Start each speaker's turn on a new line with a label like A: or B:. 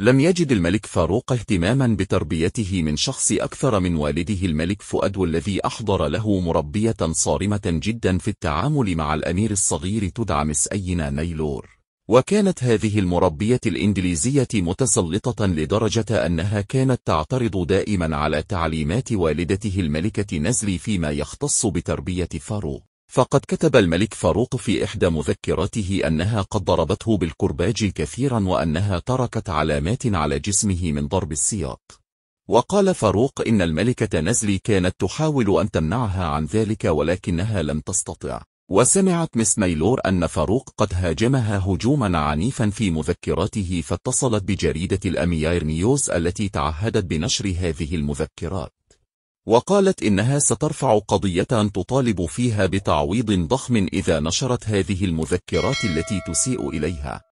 A: لم يجد الملك فاروق اهتماما بتربيته من شخص أكثر من والده الملك فؤاد والذي أحضر له مربية صارمة جدا في التعامل مع الأمير الصغير تدعى مس أينا نيلور وكانت هذه المربية الإنجليزية متسلطة لدرجة أنها كانت تعترض دائما على تعليمات والدته الملكة نزلي فيما يختص بتربية فاروق فقد كتب الملك فاروق في إحدى مذكراته أنها قد ضربته بالكرباج كثيرا وأنها تركت علامات على جسمه من ضرب السياق وقال فاروق إن الملكة نزلي كانت تحاول أن تمنعها عن ذلك ولكنها لم تستطع وسمعت مس ميلور أن فاروق قد هاجمها هجوما عنيفا في مذكراته فاتصلت بجريدة الأميير نيوز التي تعهدت بنشر هذه المذكرات وقالت إنها سترفع قضية تطالب فيها بتعويض ضخم إذا نشرت هذه المذكرات التي تسيء إليها